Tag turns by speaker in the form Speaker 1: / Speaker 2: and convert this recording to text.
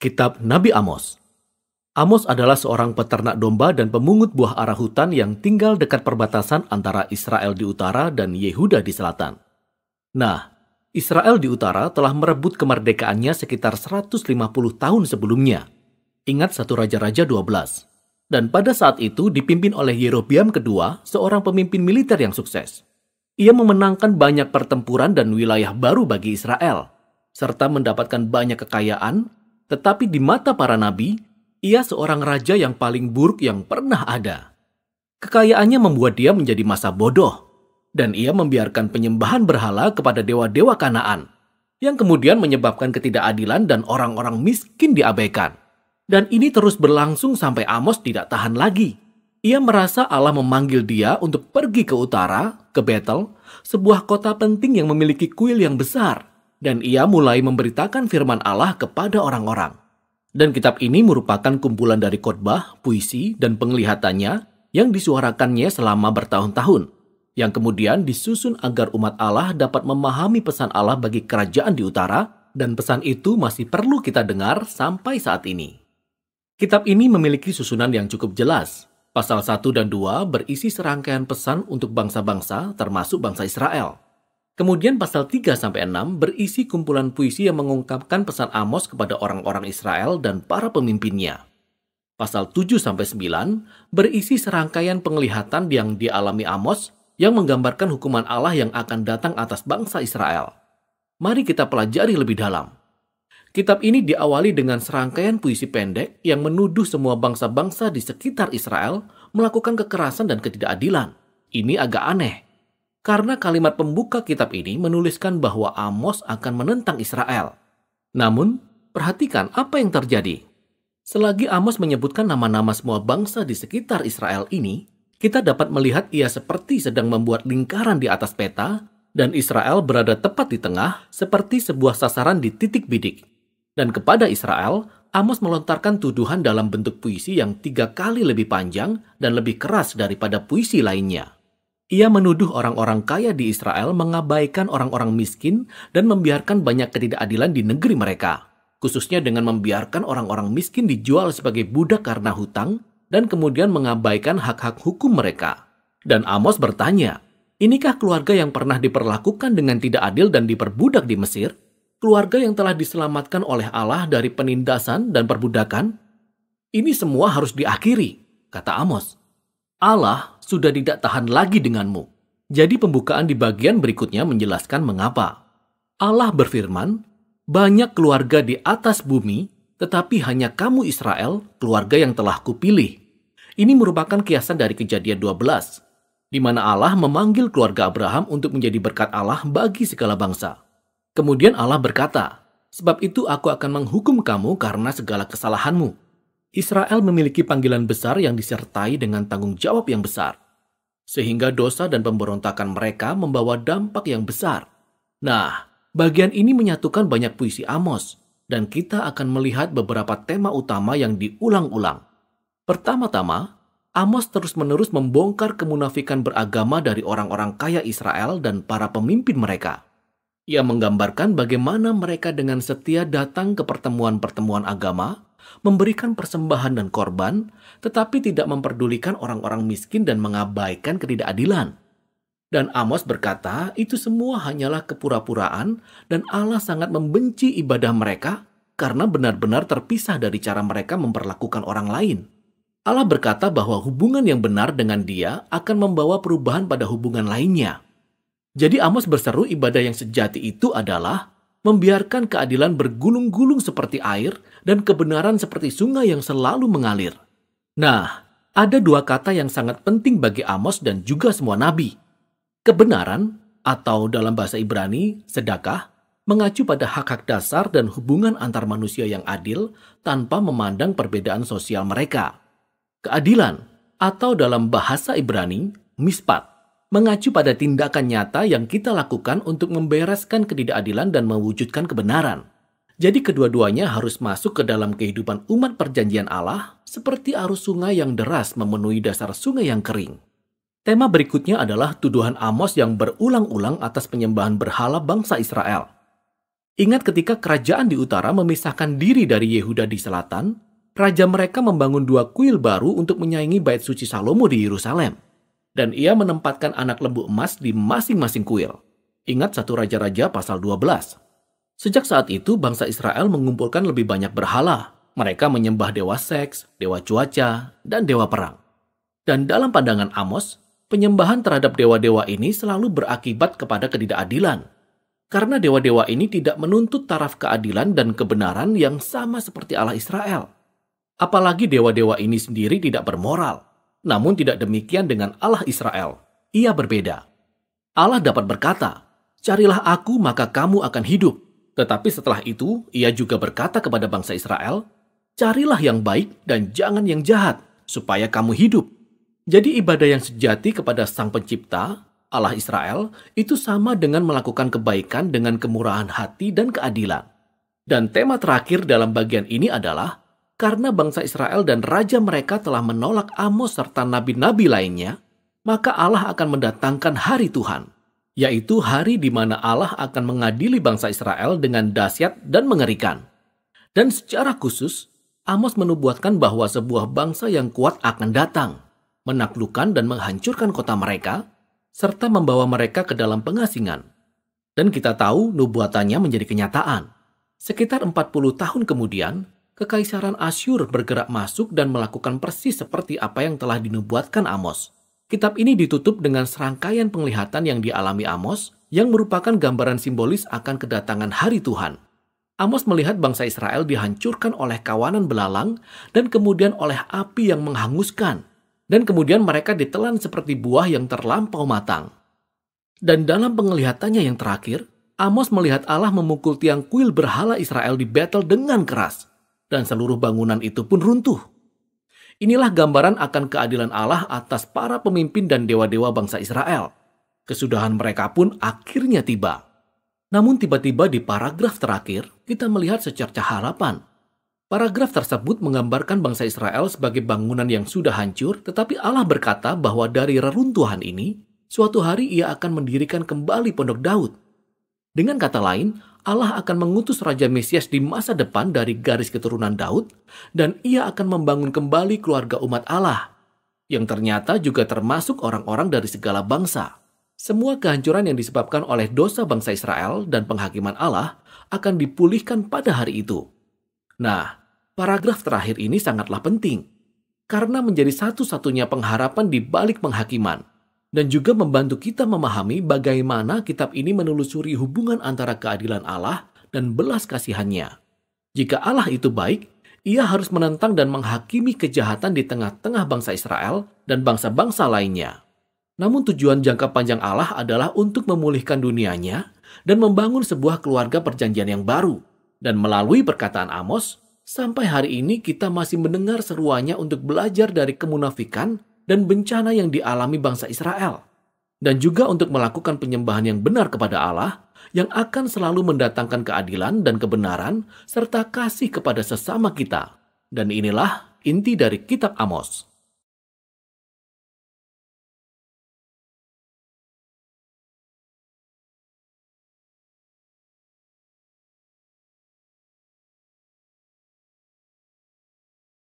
Speaker 1: Kitab Nabi Amos Amos adalah seorang peternak domba dan pemungut buah arah hutan yang tinggal dekat perbatasan antara Israel di utara dan Yehuda di selatan. Nah, Israel di utara telah merebut kemerdekaannya sekitar 150 tahun sebelumnya. Ingat satu Raja-Raja 12. Dan pada saat itu dipimpin oleh Yerobiam kedua, seorang pemimpin militer yang sukses. Ia memenangkan banyak pertempuran dan wilayah baru bagi Israel, serta mendapatkan banyak kekayaan, tetapi di mata para nabi, ia seorang raja yang paling buruk yang pernah ada. Kekayaannya membuat dia menjadi masa bodoh, dan ia membiarkan penyembahan berhala kepada dewa-dewa Kanaan, yang kemudian menyebabkan ketidakadilan dan orang-orang miskin diabaikan. Dan ini terus berlangsung sampai Amos tidak tahan lagi. Ia merasa Allah memanggil dia untuk pergi ke utara, ke Bethel, sebuah kota penting yang memiliki kuil yang besar dan ia mulai memberitakan firman Allah kepada orang-orang. Dan kitab ini merupakan kumpulan dari khotbah, puisi, dan penglihatannya yang disuarakannya selama bertahun-tahun, yang kemudian disusun agar umat Allah dapat memahami pesan Allah bagi kerajaan di utara, dan pesan itu masih perlu kita dengar sampai saat ini. Kitab ini memiliki susunan yang cukup jelas. Pasal 1 dan 2 berisi serangkaian pesan untuk bangsa-bangsa termasuk bangsa Israel Kemudian pasal 3 sampai 6 berisi kumpulan puisi yang mengungkapkan pesan Amos kepada orang-orang Israel dan para pemimpinnya. Pasal 7 sampai 9 berisi serangkaian penglihatan yang dialami Amos yang menggambarkan hukuman Allah yang akan datang atas bangsa Israel. Mari kita pelajari lebih dalam. Kitab ini diawali dengan serangkaian puisi pendek yang menuduh semua bangsa-bangsa di sekitar Israel melakukan kekerasan dan ketidakadilan. Ini agak aneh, karena kalimat pembuka kitab ini menuliskan bahwa Amos akan menentang Israel. Namun, perhatikan apa yang terjadi. Selagi Amos menyebutkan nama-nama semua bangsa di sekitar Israel ini, kita dapat melihat ia seperti sedang membuat lingkaran di atas peta dan Israel berada tepat di tengah seperti sebuah sasaran di titik bidik. Dan kepada Israel, Amos melontarkan tuduhan dalam bentuk puisi yang tiga kali lebih panjang dan lebih keras daripada puisi lainnya. Ia menuduh orang-orang kaya di Israel mengabaikan orang-orang miskin dan membiarkan banyak ketidakadilan di negeri mereka, khususnya dengan membiarkan orang-orang miskin dijual sebagai budak karena hutang dan kemudian mengabaikan hak-hak hukum mereka. Dan Amos bertanya, "Inikah keluarga yang pernah diperlakukan dengan tidak adil dan diperbudak di Mesir? Keluarga yang telah diselamatkan oleh Allah dari penindasan dan perbudakan? Ini semua harus diakhiri," kata Amos. Allah sudah tidak tahan lagi denganmu. Jadi pembukaan di bagian berikutnya menjelaskan mengapa. Allah berfirman, banyak keluarga di atas bumi, tetapi hanya kamu Israel, keluarga yang telah kupilih. Ini merupakan kiasan dari kejadian 12, di mana Allah memanggil keluarga Abraham untuk menjadi berkat Allah bagi segala bangsa. Kemudian Allah berkata, Sebab itu aku akan menghukum kamu karena segala kesalahanmu Israel memiliki panggilan besar yang disertai dengan tanggung jawab yang besar, sehingga dosa dan pemberontakan mereka membawa dampak yang besar. Nah, bagian ini menyatukan banyak puisi Amos, dan kita akan melihat beberapa tema utama yang diulang-ulang. Pertama-tama, Amos terus-menerus membongkar kemunafikan beragama dari orang-orang kaya Israel dan para pemimpin mereka. Ia menggambarkan bagaimana mereka dengan setia datang ke pertemuan-pertemuan agama memberikan persembahan dan korban, tetapi tidak memperdulikan orang-orang miskin dan mengabaikan ketidakadilan. Dan Amos berkata, itu semua hanyalah kepura-puraan dan Allah sangat membenci ibadah mereka karena benar-benar terpisah dari cara mereka memperlakukan orang lain. Allah berkata bahwa hubungan yang benar dengan dia akan membawa perubahan pada hubungan lainnya. Jadi Amos berseru ibadah yang sejati itu adalah membiarkan keadilan bergulung-gulung seperti air dan kebenaran seperti sungai yang selalu mengalir. Nah, ada dua kata yang sangat penting bagi Amos dan juga semua nabi. Kebenaran atau dalam bahasa Ibrani, sedekah, mengacu pada hak-hak dasar dan hubungan antar manusia yang adil tanpa memandang perbedaan sosial mereka. Keadilan atau dalam bahasa Ibrani, mispat, mengacu pada tindakan nyata yang kita lakukan untuk membereskan ketidakadilan dan mewujudkan kebenaran. Jadi kedua-duanya harus masuk ke dalam kehidupan umat perjanjian Allah seperti arus sungai yang deras memenuhi dasar sungai yang kering. Tema berikutnya adalah tuduhan Amos yang berulang-ulang atas penyembahan berhala bangsa Israel. Ingat ketika kerajaan di utara memisahkan diri dari Yehuda di selatan, raja mereka membangun dua kuil baru untuk menyaingi bait suci Salomo di Yerusalem. Dan ia menempatkan anak lembu emas di masing-masing kuil. Ingat satu Raja-Raja pasal 12. Sejak saat itu, bangsa Israel mengumpulkan lebih banyak berhala. Mereka menyembah dewa seks, dewa cuaca, dan dewa perang. Dan dalam pandangan Amos, penyembahan terhadap dewa-dewa ini selalu berakibat kepada ketidakadilan. Karena dewa-dewa ini tidak menuntut taraf keadilan dan kebenaran yang sama seperti Allah Israel. Apalagi dewa-dewa ini sendiri tidak bermoral. Namun tidak demikian dengan Allah Israel. Ia berbeda. Allah dapat berkata, "Carilah aku, maka kamu akan hidup." Tetapi setelah itu, ia juga berkata kepada bangsa Israel, "Carilah yang baik dan jangan yang jahat, supaya kamu hidup." Jadi ibadah yang sejati kepada Sang Pencipta, Allah Israel, itu sama dengan melakukan kebaikan dengan kemurahan hati dan keadilan. Dan tema terakhir dalam bagian ini adalah karena bangsa Israel dan raja mereka telah menolak Amos serta nabi-nabi lainnya, maka Allah akan mendatangkan hari Tuhan, yaitu hari di mana Allah akan mengadili bangsa Israel dengan dahsyat dan mengerikan. Dan secara khusus, Amos menubuatkan bahwa sebuah bangsa yang kuat akan datang, menaklukkan dan menghancurkan kota mereka, serta membawa mereka ke dalam pengasingan. Dan kita tahu nubuatannya menjadi kenyataan. Sekitar 40 tahun kemudian, Kekaisaran Asyur bergerak masuk dan melakukan persis seperti apa yang telah dinubuatkan Amos. Kitab ini ditutup dengan serangkaian penglihatan yang dialami Amos, yang merupakan gambaran simbolis akan kedatangan hari Tuhan. Amos melihat bangsa Israel dihancurkan oleh kawanan belalang dan kemudian oleh api yang menghanguskan, dan kemudian mereka ditelan seperti buah yang terlampau matang. Dan dalam penglihatannya yang terakhir, Amos melihat Allah memukul tiang kuil berhala Israel di Betel dengan keras dan seluruh bangunan itu pun runtuh. Inilah gambaran akan keadilan Allah atas para pemimpin dan dewa-dewa bangsa Israel. Kesudahan mereka pun akhirnya tiba. Namun tiba-tiba di paragraf terakhir, kita melihat secerca harapan. Paragraf tersebut menggambarkan bangsa Israel sebagai bangunan yang sudah hancur, tetapi Allah berkata bahwa dari reruntuhan ini, suatu hari ia akan mendirikan kembali pondok Daud, dengan kata lain, Allah akan mengutus Raja Mesias di masa depan dari garis keturunan Daud, dan ia akan membangun kembali keluarga umat Allah, yang ternyata juga termasuk orang-orang dari segala bangsa. Semua kehancuran yang disebabkan oleh dosa bangsa Israel dan penghakiman Allah akan dipulihkan pada hari itu. Nah, paragraf terakhir ini sangatlah penting karena menjadi satu-satunya pengharapan di balik penghakiman dan juga membantu kita memahami bagaimana kitab ini menelusuri hubungan antara keadilan Allah dan belas kasihannya. Jika Allah itu baik, ia harus menentang dan menghakimi kejahatan di tengah-tengah bangsa Israel dan bangsa-bangsa lainnya. Namun tujuan jangka panjang Allah adalah untuk memulihkan dunianya dan membangun sebuah keluarga perjanjian yang baru. Dan melalui perkataan Amos, sampai hari ini kita masih mendengar seruannya untuk belajar dari kemunafikan dan bencana yang dialami bangsa Israel, dan juga untuk melakukan penyembahan yang benar kepada Allah yang akan selalu mendatangkan keadilan dan kebenaran serta kasih kepada sesama kita. Dan inilah inti dari kitab Amos.